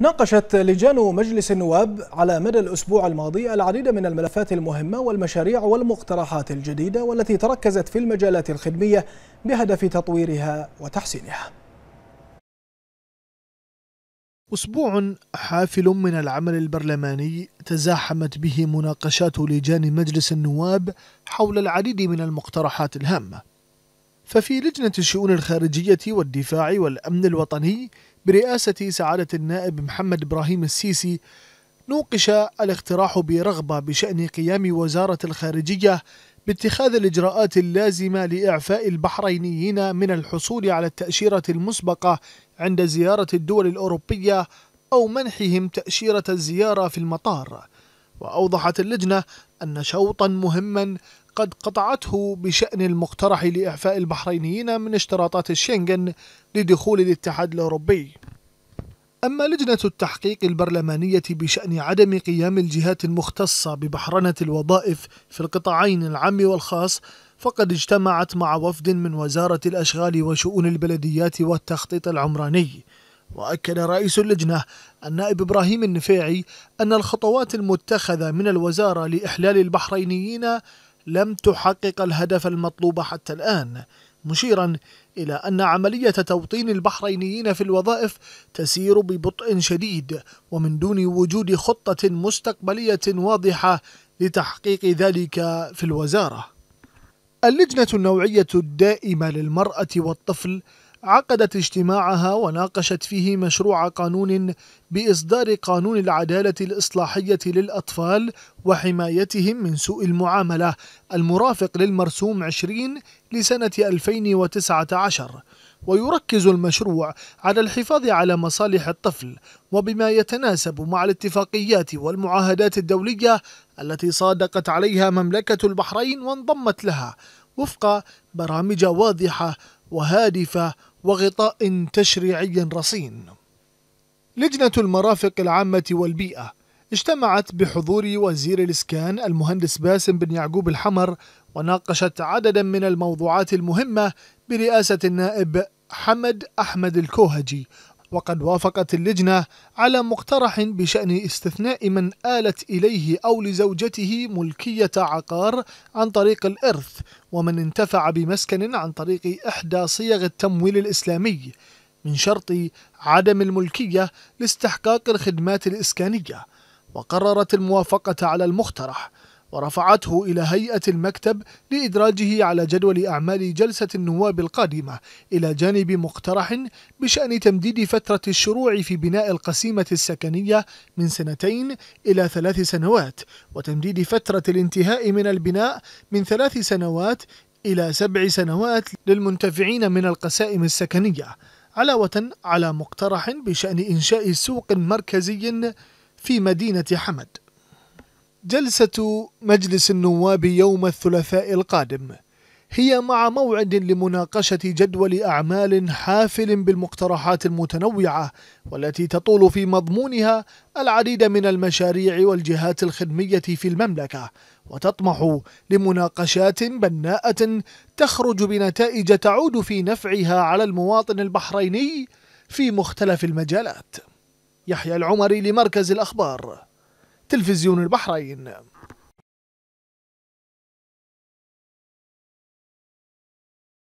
ناقشت لجان مجلس النواب على مدى الأسبوع الماضي العديد من الملفات المهمة والمشاريع والمقترحات الجديدة والتي تركزت في المجالات الخدمية بهدف تطويرها وتحسينها أسبوع حافل من العمل البرلماني تزاحمت به مناقشات لجان مجلس النواب حول العديد من المقترحات الهامة ففي لجنة الشؤون الخارجية والدفاع والأمن الوطني برئاسة سعادة النائب محمد إبراهيم السيسي نوقش الاقتراح برغبة بشأن قيام وزارة الخارجية باتخاذ الإجراءات اللازمة لإعفاء البحرينيين من الحصول على التأشيرة المسبقة عند زيارة الدول الأوروبية أو منحهم تأشيرة الزيارة في المطار وأوضحت اللجنة أن شوطا مهما قد قطعته بشأن المقترح لإعفاء البحرينيين من اشتراطات الشنغن لدخول الاتحاد الأوروبي أما لجنة التحقيق البرلمانية بشأن عدم قيام الجهات المختصة ببحرنة الوظائف في القطاعين العام والخاص فقد اجتمعت مع وفد من وزارة الأشغال وشؤون البلديات والتخطيط العمراني وأكد رئيس اللجنة النائب إبراهيم النفيعي أن الخطوات المتخذة من الوزارة لإحلال البحرينيين لم تحقق الهدف المطلوب حتى الآن مشيرا إلى أن عملية توطين البحرينيين في الوظائف تسير ببطء شديد ومن دون وجود خطة مستقبلية واضحة لتحقيق ذلك في الوزارة اللجنة النوعية الدائمة للمرأة والطفل عقدت اجتماعها وناقشت فيه مشروع قانون باصدار قانون العداله الاصلاحيه للاطفال وحمايتهم من سوء المعامله المرافق للمرسوم 20 لسنه 2019 ويركز المشروع على الحفاظ على مصالح الطفل وبما يتناسب مع الاتفاقيات والمعاهدات الدوليه التي صادقت عليها مملكه البحرين وانضمت لها وفق برامج واضحه وهادفه وغطاء تشريعي رصين. لجنة المرافق العامة والبيئة اجتمعت بحضور وزير الإسكان المهندس باسم بن يعقوب الحمر وناقشت عددا من الموضوعات المهمة برئاسة النائب حمد أحمد الكوهجي وقد وافقت اللجنة على مقترح بشأن استثناء من آلت إليه أو لزوجته ملكية عقار عن طريق الإرث ومن انتفع بمسكن عن طريق إحدى صيغ التمويل الإسلامي من شرط عدم الملكية لاستحقاق الخدمات الإسكانية وقررت الموافقة على المقترح ورفعته إلى هيئة المكتب لإدراجه على جدول أعمال جلسة النواب القادمة إلى جانب مقترح بشأن تمديد فترة الشروع في بناء القسيمة السكنية من سنتين إلى ثلاث سنوات وتمديد فترة الانتهاء من البناء من ثلاث سنوات إلى سبع سنوات للمنتفعين من القسائم السكنية علاوة على مقترح بشأن إنشاء سوق مركزي في مدينة حمد جلسة مجلس النواب يوم الثلاثاء القادم هي مع موعد لمناقشة جدول أعمال حافل بالمقترحات المتنوعة والتي تطول في مضمونها العديد من المشاريع والجهات الخدمية في المملكة وتطمح لمناقشات بناءة تخرج بنتائج تعود في نفعها على المواطن البحريني في مختلف المجالات يحيى العمري لمركز الأخبار تلفزيون البحرين